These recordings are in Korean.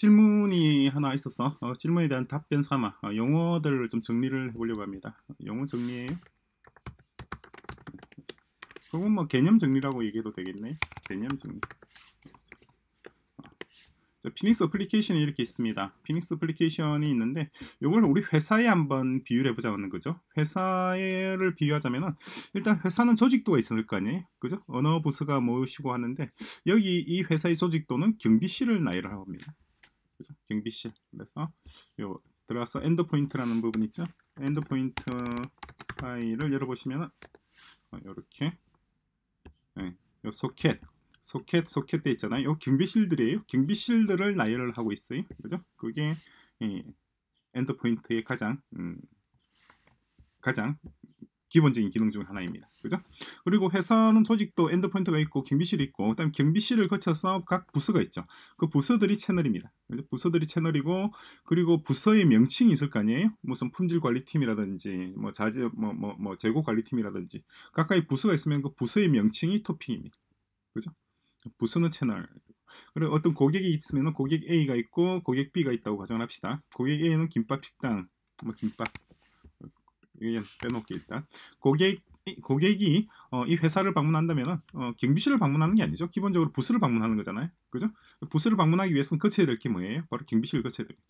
질문이 하나 있었어. 어, 질문에 대한 답변 삼아 어, 용어들을 좀 정리를 해보려고 합니다. 어, 용어 정리예요. 그건 뭐 개념 정리라고 얘기해도 되겠네. 개념 정리. 어, 피닉스 어플리케이션이 이렇게 있습니다. 피닉스 어플리케이션이 있는데 이걸 우리 회사에 한번 비유를 해보자는 거죠. 회사를 비유하자면 일단 회사는 조직도가 있을 거 아니에요. 그죠? 언어 부서가 모시고 하는데 여기 이 회사의 조직도는 경비실을 나열합니다. 그죠? 경비실. 그래서 요 들어가서 엔드 포인트라는 부분 있죠? 엔드 포인트 파일을 열어보시면은 이렇게 어, 네, 요 소켓 소켓 소켓 돼 있잖아요. 요 경비실들이에요. 경비실들을 나열을 하고 있어요. 그죠? 그게 엔드 포인트의 가장 음, 가장 기본적인 기능 중 하나입니다. 그죠? 그리고 회사는 조직도 엔드포인트가 있고 경비실이 있고 그다음 경비실을 거쳐서 각 부서가 있죠. 그 부서들이 채널입니다. 그죠? 부서들이 채널이고 그리고 부서의 명칭이 있을 거 아니에요? 무슨 품질 관리팀이라든지 뭐 자재 뭐뭐 뭐, 뭐, 뭐 재고 관리팀이라든지 각각의 부서가 있으면 그 부서의 명칭이 토핑입니다. 그죠? 부서는 채널 그리고 어떤 고객이 있으면 고객 A가 있고 고객 B가 있다고 가정합시다. 고객 A는 김밥 식당, 뭐 김밥 이게 빼놓기 일단 고객 고객이 어, 이 회사를 방문한다면 어, 경비실을 방문하는 게 아니죠. 기본적으로 부스를 방문하는 거잖아요. 그죠? 부스를 방문하기 위해서는 거쳐야 될 게 뭐예요? 바로 경비실을 거쳐야 됩니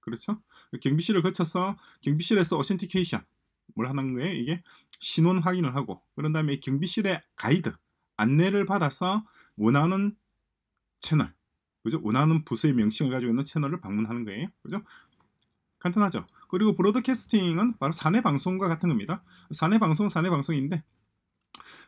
그렇죠? 경비실을 거쳐서 경비실에서 어센티케이션 뭘 하는 거예요? 이게 신원 확인을 하고 그런 다음에 경비실의 가이드 안내를 받아서 원하는 채널 그죠? 원하는 부스의 명칭을 가지고 있는 채널을 방문하는 거예요. 그죠? 간단하죠. 그리고 브로드캐스팅은 바로 사내 방송과 같은 겁니다. 사내 방송, 사내 방송인데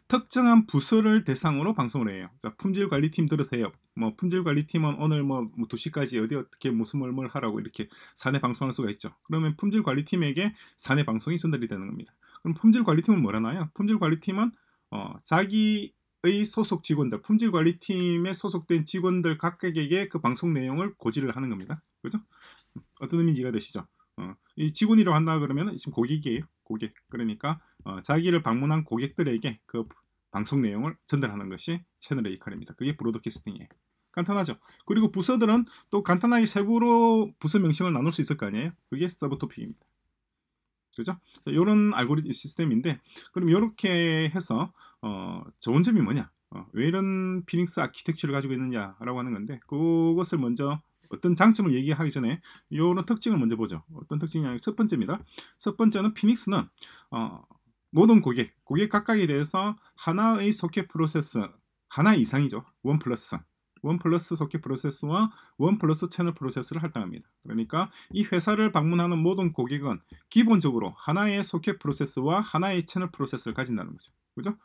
특정한 부서를 대상으로 방송을 해요. 자, 품질 관리팀 들으세요. 뭐 품질 관리팀은 오늘 뭐 2시까지 뭐 어디 어떻게 무슨 뭘뭘 하라고 이렇게 사내 방송할 수가 있죠. 그러면 품질 관리팀에게 사내 방송이 전달이 되는 겁니다. 그럼 품질 관리팀은 뭘 하나요? 품질 관리팀은 어, 자기의 소속 직원들, 품질 관리팀에 소속된 직원들 각각에게 그 방송 내용을 고지를 하는 겁니다. 그죠? 어떤 의미인지가 되시죠? 어, 이 직원이라고 한다 그러면 지금 고객이에요. 고객. 그러니까 어, 자기를 방문한 고객들에게 그 방송 내용을 전달하는 것이 채널의 역할입니다. 그게 브로드캐스팅이에요. 간단하죠. 그리고 부서들은 또 간단하게 세부로 부서 명칭을 나눌 수 있을 거 아니에요. 그게 서브토픽입니다. 그죠? 이런 알고리즘 시스템인데 그럼 이렇게 해서 어, 좋은 점이 뭐냐? 어, 왜 이런 피닉스 아키텍처를 가지고 있느냐라고 하는 건데 그것을 먼저 어떤 장점을 얘기하기 전에 이런 특징을 먼저 보죠. 어떤 특징이냐? 첫 번째입니다. 첫 번째는 피닉스는 어, 모든 고객, 고객 각각에 대해서 하나의 소켓 프로세스, 하나 이상이죠. 원 플러스. 원 플러스 소켓 프로세스와 원 플러스 채널 프로세스를 할당합니다. 그러니까 이 회사를 방문하는 모든 고객은 기본적으로 하나의 소켓 프로세스와 하나의 채널 프로세스를 가진다는 거죠. 그죠?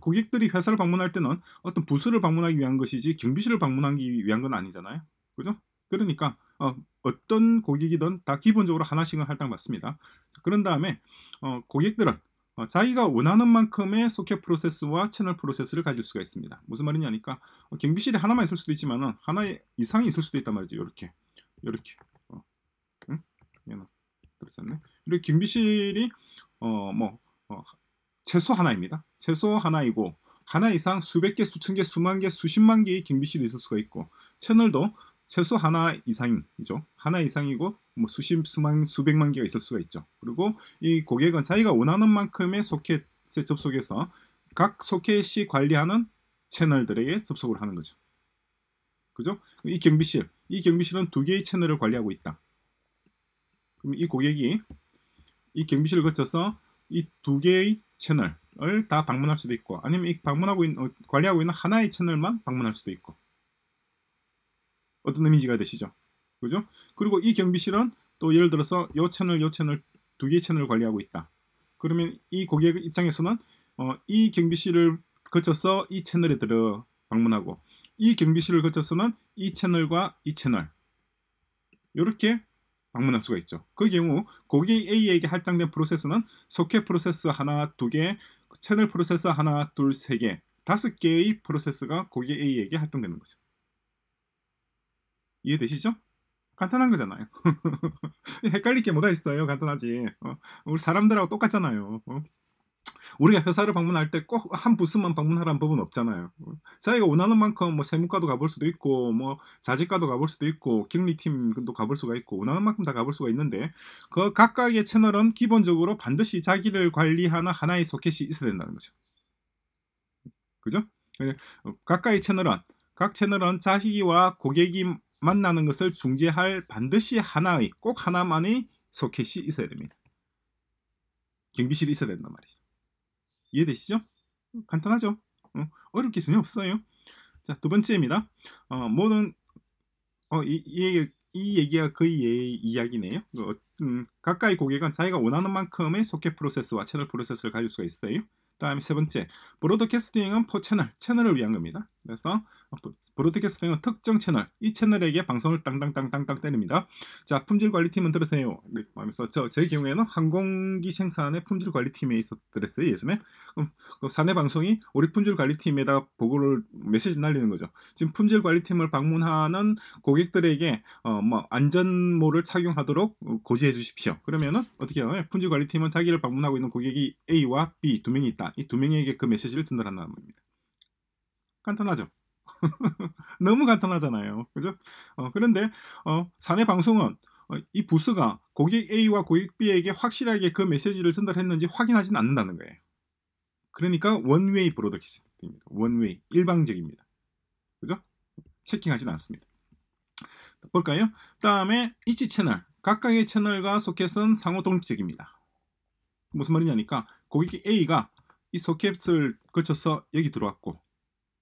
고객들이 회사를 방문할 때는 어떤 부스를 방문하기 위한 것이지 경비실을 방문하기 위한 건 아니잖아요. 그죠? 그러니까 어, 어떤 고객이든 다 기본적으로 하나씩은 할당 받습니다. 그런 다음에 어, 고객들은 어, 자기가 원하는 만큼의 소켓 프로세스와 채널 프로세스를 가질 수가 있습니다. 무슨 말이냐니까 어, 경비실에 하나만 있을 수도 있지만 하나 의 이상이 있을 수도 있단 말이죠. 이렇게 이렇게 어, 응? 얘는 들었었네. 이렇게 경비실이 어뭐 어, 최소 하나입니다. 최소 하나이고 하나 이상 수백 개, 수천 개, 수만 개, 수십만 개의 경비실이 있을 수가 있고 채널도 최소 하나 이상이죠. 하나 이상이고 뭐 수십, 수만, 수백만 개가 있을 수가 있죠. 그리고 이 고객은 자기가 원하는 만큼의 소켓에 접속해서 각 소켓이 관리하는 채널들에게 접속을 하는 거죠. 그죠? 이 경비실, 이 경비실은 두 개의 채널을 관리하고 있다. 그럼 이 고객이 이 경비실을 거쳐서 이 두 개의 채널을 다 방문할 수도 있고 아니면 이 방문하고 있는 관리하고 있는 하나의 채널만 방문할 수도 있고 어떤 이미지가 되시죠? 그죠? 그리고 이 경비실은 또 예를 들어서 요 채널, 요 채널 두 개의 채널을 관리하고 있다. 그러면 이 고객 입장에서는 어, 이 경비실을 거쳐서 이 채널에 들어 방문하고 이 경비실을 거쳐서는 이 채널과 이 채널 이렇게 방문할 수가 있죠. 그 경우 고객 A에게 할당된 프로세스는 소켓 프로세스 하나, 두 개, 채널 프로세스 하나, 둘, 세 개, 다섯 개의 프로세스가 고객 A에게 할당되는 거죠. 이해되시죠? 간단한 거잖아요. 헷갈릴 게 뭐가 있어요? 간단하지. 어? 우리 사람들하고 똑같잖아요. 어? 우리가 회사를 방문할 때 꼭 한 부스만 방문하라는 법은 없잖아요. 자기가 어. 원하는 만큼 뭐 세무과도 가볼 수도 있고 뭐 자재과도 가볼 수도 있고 경리팀도 가볼 수가 있고 원하는 만큼 다 가볼 수가 있는데 그 각각의 채널은 기본적으로 반드시 자기를 관리하는 하나의 소켓이 있어야 된다는 거죠. 그죠? 어, 각각의 채널은 각 채널은 자식이와 고객이 만나는 것을 중재할 반드시 하나의 꼭 하나만의 소켓이 있어야 됩니다. 경비실이 있어야 된단 말이죠. 이해되시죠? 음, 간단하죠? 음, 어렵게 전혀 없어요. 자, 두 번째입니다. 어, 모든 어, 이, 이, 이 얘기가 그 예, 이야기네요. 그, 어, 음, 가까이 고객은 자기가 원하는 만큼의 소켓 프로세스와 채널 프로세스를 가질 수가 있어요. 다음에 세 번째, 브로드캐스팅은 포 채널, 채널을 위한 겁니다. 그래서 어, 브로드캐스팅은 특정 채널, 이 채널에게 방송을 땅땅땅땅땅 때립니다. 자, 품질관리팀은 들으세요. 네, 하면서 저, 제 경우에는 항공기 생산의 품질관리팀에 있었더랬어요, 예전에. 그럼 그 사내 방송이 우리 품질관리팀에다 보고를 메시지 날리는 거죠. 지금 품질관리팀을 방문하는 고객들에게 어, 뭐 안전모를 착용하도록 어, 고지해 주십시오. 그러면은 어떻게 해요? 네, 품질관리팀은 자기를 방문하고 있는 고객이 A와 B 두 명이 있다. 이두 명에게 그 메시지를 전달한다는 겁니다. 간단하죠? 너무 간단하잖아요. 그죠? 어, 그런데 어, 사내 방송은 어, 이 부스가 고객 A와 고객 B에게 확실하게 그 메시지를 전달했는지 확인하진 않는다는 거예요. 그러니까 원웨이 브로드캐스팅입니다. 원웨이 일방적입니다. 그죠? 체킹하진 않습니다. 볼까요? 다음에 이치 채널 각각의 채널과 소켓은 상호 독립적입니다. 무슨 말이냐니까 고객 A가 이 서킷을 거쳐서 여기 들어왔고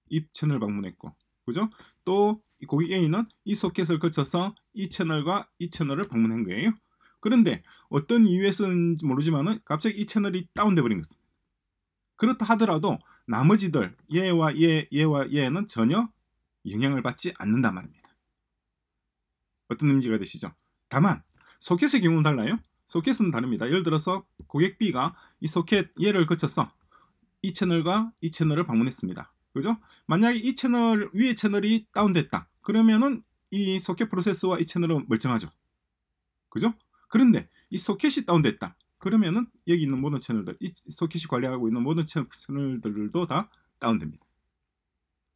이 채널 방문했고 그죠? 또 고객 A는 이 소켓을 거쳐서 이 채널과 이 채널을 방문한 거예요. 그런데 어떤 이유에서는지모르지만 갑자기 이 채널이 다운돼 버린 것입 그렇다 하더라도 나머지들 얘와 얘, 얘와 얘는 전혀 영향을 받지 않는단 말입니다. 어떤 의미가 되시죠? 다만 소켓의 경우는 달라요. 소켓은 다릅니다. 예를 들어서 고객 B가 이 소켓 얘를 거쳐서 이 채널과 이 채널을 방문했습니다. 그죠? 만약에 이 채널 위에 채널이 다운됐다. 그러면은 이 소켓 프로세스와 이 채널은 멀쩡하죠. 그죠? 그런데 이 소켓이 다운됐다. 그러면은 여기 있는 모든 채널들, 이 소켓이 관리하고 있는 모든 채널들도 다 다운됩니다.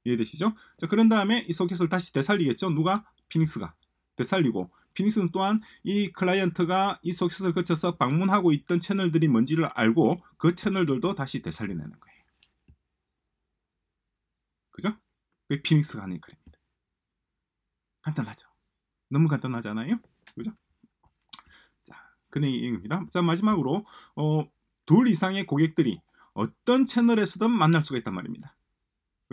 이해되시죠? 자, 그런 다음에 이 소켓을 다시 되살리겠죠? 누가? 피닉스가 되살리고 피닉스는 또한 이 클라이언트가 이 소켓을 거쳐서 방문하고 있던 채널들이 뭔지를 알고 그 채널들도 다시 되살려내는 거예요. 그죠? 그게 피닉스가 하는 역할입니다. 간단하죠? 너무 간단하잖아요? 그죠? 자, 그내용입니다 자, 마지막으로 어, 둘 이상의 고객들이 어떤 채널에서든 만날 수가 있단 말입니다.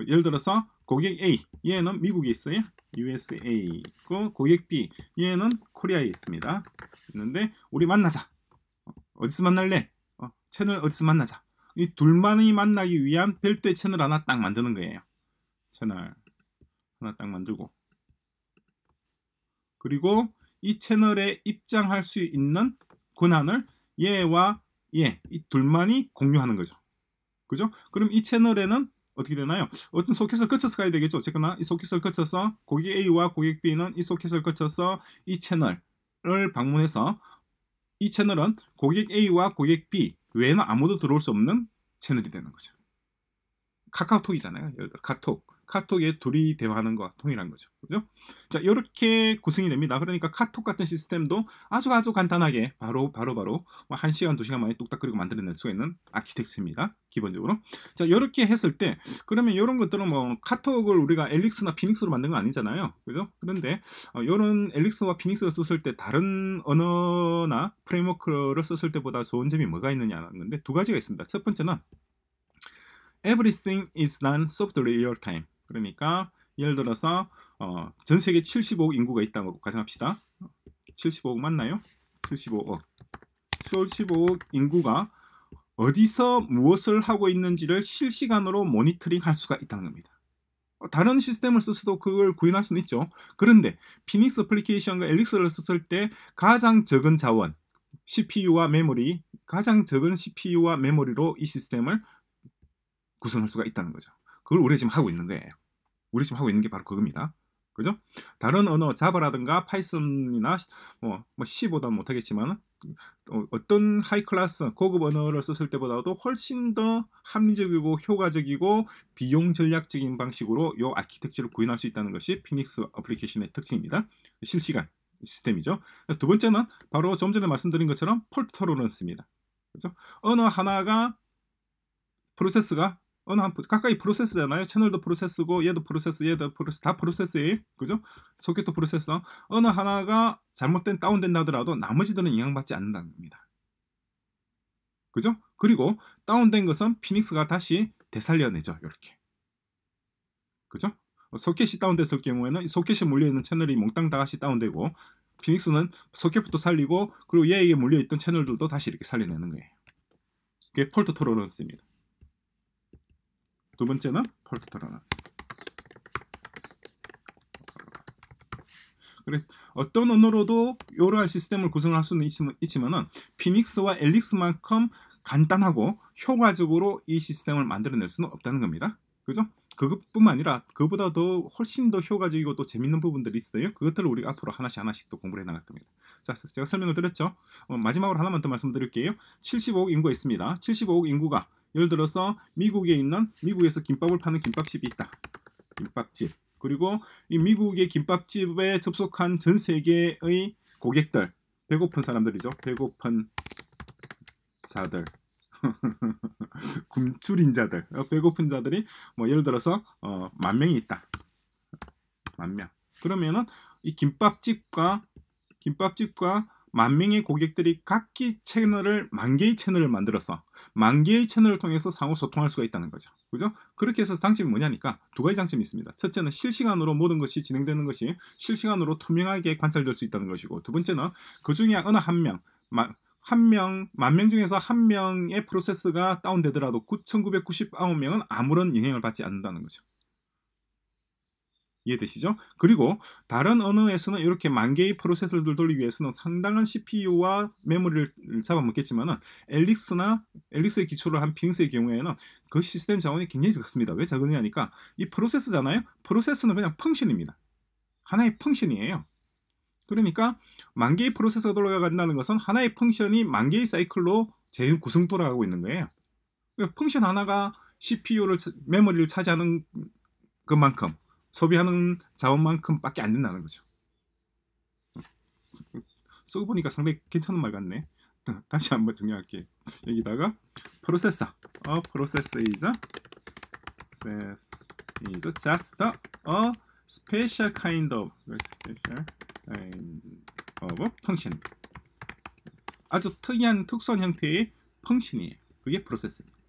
예를 들어서 고객 A 얘는 미국에 있어요. USA 있고 고객 B 얘는 코리아에 있습니다. 있는데 우리 만나자. 어, 어디서 만날래? 어, 채널 어디서 만나자. 이 둘만이 만나기 위한 별도의 채널 하나 딱 만드는 거예요. 채널 하나 딱 만들고 그리고 이 채널에 입장할 수 있는 권한을 얘와 얘 이 둘만이 공유하는 거죠. 그죠? 그럼 이 채널에는 어떻게 되나요? 어떤 소켓을 거쳐서 가야 되겠죠. 어쨌거나 이 소켓을 거쳐서 고객 A와 고객 B는 이 소켓을 거쳐서 이 채널을 방문해서 이 채널은 고객 A와 고객 B 외에는 아무도 들어올 수 없는 채널이 되는 거죠. 카카오톡이잖아요. 예를 들어 카톡. 카톡에 둘이 대화하는 것과 통일한 거죠. 그죠? 자, 이렇게 구성이 됩니다. 그러니까 카톡 같은 시스템도 아주 아주 간단하게 바로 바로 바로 뭐 한 시간 두 시간 만에 뚝딱 그리고 만들어낼 수 있는 아키텍처입니다. 기본적으로. 자, 이렇게 했을 때 그러면 이런 것들은 뭐 카톡을 우리가 엘릭스나 피닉스로 만든 건 아니잖아요. 그죠? 그런데 이런 어, 엘릭스와 피닉스를 썼을 때 다른 언어나 프레임워크를 썼을 때보다 좋은 점이 뭐가 있느냐는 데두 가지가 있습니다. 첫 번째는 everything is done softly real time. 그러니까 예를 들어서 어, 전 세계 75억 인구가 있다고 가정합시다. 75억 맞나요? 75억. 75억 인구가 어디서 무엇을 하고 있는지를 실시간으로 모니터링 할 수가 있다는 겁니다. 어, 다른 시스템을 쓰서도 그걸 구현할 수는 있죠. 그런데 피닉스 어플리케이션과 엘릭스를 썼을 때 가장 적은 자원, CPU와 메모리, 가장 적은 CPU와 메모리로 이 시스템을 구성할 수가 있다는 거죠. 그걸 우리 지금 하고 있는 거예요. 우리 지금 하고 있는 게 바로 그겁니다. 그죠? 다른 언어 자바라든가 파이썬이나 어, 뭐 C보다는 못하겠지만 어, 떤 하이클래스 고급 언어를 썼을 때보다도 훨씬 더 합리적이고 효과적이고 비용 전략적인 방식으로 이 아키텍처를 구현할 수 있다는 것이 피닉스 어플리케이션의 특징입니다. 실시간 시스템이죠. 두 번째는 바로 좀 전에 말씀드린 것처럼 폴트 로러런스입니다 그죠? 언어 하나가 프로세스가 어느 한 각각이 프로세스잖아요. 채널도 프로세스고 얘도 프로세스, 얘도 프로세스 다 프로세스일. 그죠? 소켓도 프로세서. 어느 하나가 잘못된 다운된다 하더라도 나머지들은 영향받지 않는다는 겁니다. 그죠? 그리고 다운된 것은 피닉스가 다시 되살려내죠. 이렇게. 그죠? 소켓이 다운됐을 경우에는 소켓이 몰려있는 채널이 몽땅 다 같이 다운되고 피닉스는 소켓부터 살리고 그리고 얘에게 몰려있던 채널들도 다시 이렇게 살려내는 거예요. 그게 폴트 토로런스입니다. 두 번째는 폴트 터러런스 그래 어떤 언어로도 이러한 시스템을 구성할 수는 있지만, 은 피닉스와 엘릭스만큼 간단하고 효과적으로 이 시스템을 만들어낼 수는 없다는 겁니다. 그죠? 그것뿐만 아니라 그보다 더 훨씬 더 효과적이고 또 재밌는 부분들이 있어요. 그것들을 우리가 앞으로 하나씩 하나씩 또 공부를 해 나갈 겁니다. 자, 제가 설명을 드렸죠. 어, 마지막으로 하나만 더 말씀드릴게요. 75억 인구가 있습니다. 75억 인구가 예를 들어서 미국에 있는 미국에서 김밥을 파는 김밥집이 있다. 김밥집. 그리고 이 미국의 김밥집에 접속한 전 세계의 고객들, 배고픈 사람들이죠. 배고픈 자들. 굶주린 자들, 어, 배고픈 자들이 뭐 예를 들어서 어, 만 명이 있다. 만 명. 그러면은 이 김밥집과 김밥집과 만 명의 고객들이 각기 채널을 만 개의 채널을 만들어서 만 개의 채널을 통해서 상호 소통할 수가 있다는 거죠. 그죠? 그렇게 해서 장점이 뭐냐니까 두 가지 장점이 있습니다. 첫째는 실시간으로 모든 것이 진행되는 것이 실시간으로 투명하게 관찰될 수 있다는 것이고 두 번째는 그 중에 어느 한 명, 한 명, 만 명 중에서 한 명의 프로세스가 다운되더라도 9,999명은 아무런 영향을 받지 않는다는 거죠. 이해되시죠? 그리고 다른 언어에서는 이렇게 만 개의 프로세서를 돌리기 위해서는 상당한 CPU와 메모리를 잡아먹겠지만 엘릭스나 엘릭스의 기초를한 빈스의 경우에는 그 시스템 자원이 굉장히 적습니다왜적으냐니까이 프로세스잖아요. 프로세스는 그냥 펑션입니다. 하나의 펑션이에요. 그러니까 만 개의 프로세서가 돌아간다는 것은 하나의 펑션이 만 개의 사이클로 제 구성 돌아가고 있는 거예요. 그러니까 펑션 하나가 CPU를 메모리를 차지하는 그만큼 소비하는 자원만큼밖에 안 된다는 거죠. 쓰고 보니까 상당히 괜찮은 말 같네. 다시 한번 정리할게. 여기다가 프로세서, a p r o c e s is just a, special kind of, special kind of function. 아주 특이한 특수한 형태의 펑션이에요. 그게 프로세스입니다.